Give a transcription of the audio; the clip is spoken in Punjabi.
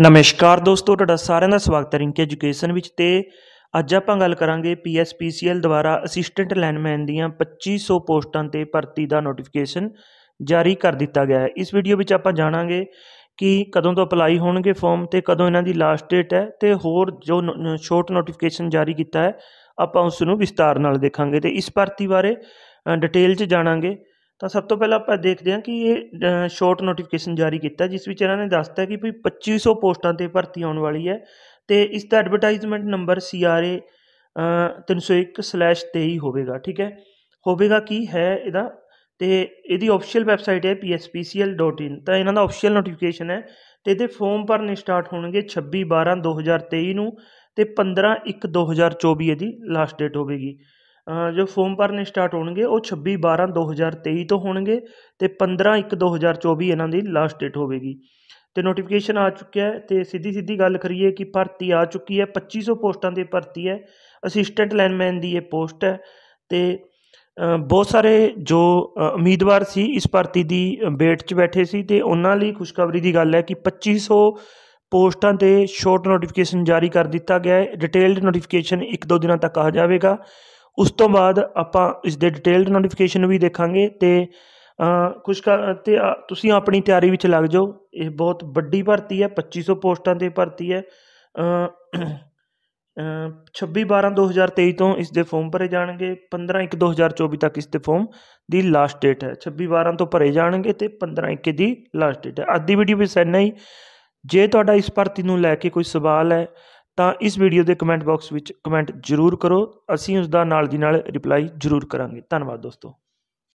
ਨਮਸਕਾਰ ਦੋਸਤੋ ਤੁਹਾਡਾ ਸਾਰਿਆਂ ਦਾ ਸਵਾਗਤ ਹੈ ਰਿੰਕ ਐਜੂਕੇਸ਼ਨ ਵਿੱਚ ਤੇ ਅੱਜ ਆਪਾਂ ਗੱਲ ਕਰਾਂਗੇ ਪੀਐਸਪੀਸੀਐਲ ਦੁਆਰਾ ਅਸਿਸਟੈਂਟ ਲਾਈਨਮੈਨ ਦੀਆਂ 2500 ਪੋਸਟਾਂ ਤੇ ਭਰਤੀ ਦਾ ਨੋਟੀਫਿਕੇਸ਼ਨ ਜਾਰੀ ਕਰ ਦਿੱਤਾ ਗਿਆ ਹੈ ਇਸ ਵੀਡੀਓ ਵਿੱਚ ਆਪਾਂ ਜਾਣਾਂਗੇ ਕਿ ਕਦੋਂ ਤੋਂ ਅਪਲਾਈ ਹੋਣਗੇ ਫਾਰਮ ਤੇ ਕਦੋਂ ਇਹਨਾਂ ਦੀ ਲਾਸਟ ਡੇਟ ਹੈ ਤੇ ਹੋਰ ਜੋ ਸ਼ੋਰਟ ਨੋਟੀਫਿਕੇਸ਼ਨ ਜਾਰੀ ਕੀਤਾ ਹੈ ਆਪਾਂ ਉਸ ਨੂੰ ਵਿਸਤਾਰ ਨਾਲ ਦੇਖਾਂਗੇ ਤੇ ਇਸ ਭਰਤੀ ਬਾਰੇ ਡਿਟੇਲ 'ਚ ਜਾਣਾਂਗੇ ਤਾਂ ਸਭ ਤੋਂ ਪਹਿਲਾਂ ਆਪਾਂ ਦੇਖਦੇ ਹਾਂ ਕਿ ਇਹ ਸ਼ੋਰਟ ਨੋਟੀਫਿਕੇਸ਼ਨ ਜਾਰੀ ਕੀਤਾ ਜਿਸ ਵਿੱਚ ਇਹਨਾਂ ਨੇ ਦੱਸਤਾ ਕਿ ਵੀ 2500 ਪੋਸਟਾਂ ਤੇ ਭਰਤੀ ਆਉਣ ਵਾਲੀ ਹੈ ਤੇ ਇਸ ਦਾ ਐਡਵਰਟਾਈਜ਼ਮੈਂਟ ਨੰਬਰ CRA 301/23 ਹੋਵੇਗਾ ਠੀਕ ਹੈ ਹੋਵੇਗਾ ਕੀ ਹੈ ਇਹਦਾ ਤੇ ਇਹਦੀ ਅਫੀਸ਼ੀਅਲ ਵੈਬਸਾਈਟ ਹੈ pspcl.in ਤਾਂ ਇਹਨਾਂ ਦਾ ਅਫੀਸ਼ੀਅਲ ਨੋਟੀਫਿਕੇਸ਼ਨ ਹੈ ਤੇ ਇਹਦੇ ਫਾਰਮ ਭਰਨੇ ਸਟਾਰਟ ਹੋਣਗੇ 26 12 2023 ਨੂੰ ਤੇ 15 1 2024 ਇਹਦੀ ਲਾਸਟ ਡੇਟ ਹੋਵੇਗੀ ਜੋ ਫੋਮ ਭਰਨੇ ਸਟਾਰਟ ਹੋਣਗੇ ਉਹ 26 12 2023 ਤੋਂ ਹੋਣਗੇ ਤੇ 15 1 2024 ਇਹਨਾਂ ਦੀ ਲਾਸਟ ਡੇਟ ਹੋਵੇਗੀ ਤੇ ਨੋਟੀਫਿਕੇਸ਼ਨ ਆ ਚੁੱਕਿਆ ਹੈ ਤੇ ਸਿੱਧੀ ਸਿੱਧੀ ਗੱਲ ਕਰੀਏ ਕਿ ਭਰਤੀ ਆ ਚੁੱਕੀ ਹੈ 2500 ਪੋਸਟਾਂ ਦੀ ਭਰਤੀ ਹੈ ਅਸਿਸਟੈਂਟ ਲਾਈਨਮੈਨ ਦੀ ਇਹ ਪੋਸਟ ਹੈ ਤੇ ਬਹੁਤ ਸਾਰੇ ਜੋ ਉਮੀਦਵਾਰ ਸੀ ਇਸ ਭਰਤੀ ਦੀ ਵੇਟ 'ਚ ਬੈਠੇ ਸੀ ਤੇ ਉਹਨਾਂ ਲਈ ਖੁਸ਼ਖਬਰੀ ਦੀ ਗੱਲ ਹੈ ਕਿ 2500 ਪੋਸਟਾਂ ਤੇ ਸ਼ਾਰਟ ਨੋਟੀਫਿਕੇਸ਼ਨ ਜਾਰੀ ਕਰ ਦਿੱਤਾ ਗਿਆ ਹੈ ਡਿਟੇਲਡ ਨੋਟੀਫਿਕੇਸ਼ਨ 1-2 ਦਿਨਾਂ ਤੱਕ ਆ ਜਾਵੇਗਾ ਉਸ ਤੋਂ ਬਾਅਦ ਆਪਾਂ ਇਸ ਦੇ ਡਿਟੇਲਡ ਨੋਟੀਫਿਕੇਸ਼ਨ ਵੀ ਦੇਖਾਂਗੇ ਤੇ ਕੁਝ ਤੇ ਤੁਸੀਂ ਆਪਣੀ ਤਿਆਰੀ ਵਿੱਚ ਲੱਗ ਜਾਓ ਇਹ ਬਹੁਤ ਵੱਡੀ ਭਰਤੀ ਹੈ 2500 ਪੋਸਟਾਂ ਤੇ ਭਰਤੀ ਹੈ 26 12 2023 ਤੋਂ ਇਸ ਦੇ ਫਾਰਮ ਭਰੇ ਜਾਣਗੇ 15 1 2024 ਤੱਕ ਇਸ ਦੇ ਫਾਰਮ ਦੀ ਲਾਸਟ ਡੇਟ ਹੈ 26 12 ਤੋਂ ਭਰੇ ਜਾਣਗੇ ਤੇ 15 1 ਦੀ ਲਾਸਟ ਡੇਟ ਹੈ ਅੱਜ ਦੀ ਵੀਡੀਓ ਵਿੱਚ ਇੰਨਾ ਹੀ ਜੇ ਤੁਹਾਡਾ ਇਸ ਭਰਤੀ ਨੂੰ ਲੈ ਕੇ ਕੋਈ ਸਵਾਲ ਹੈ ਤਾਂ ਇਸ ਵੀਡੀਓ ਦੇ ਕਮੈਂਟ ਬਾਕਸ ਵਿੱਚ ਕਮੈਂਟ ਜ਼ਰੂਰ ਕਰੋ ਅਸੀਂ ਉਸ ਦਾ ਨਾਲ ਦੀ ਨਾਲ ਰਿਪਲਾਈ ਜ਼ਰੂਰ ਕਰਾਂਗੇ ਧੰਨਵਾਦ ਦੋਸਤੋ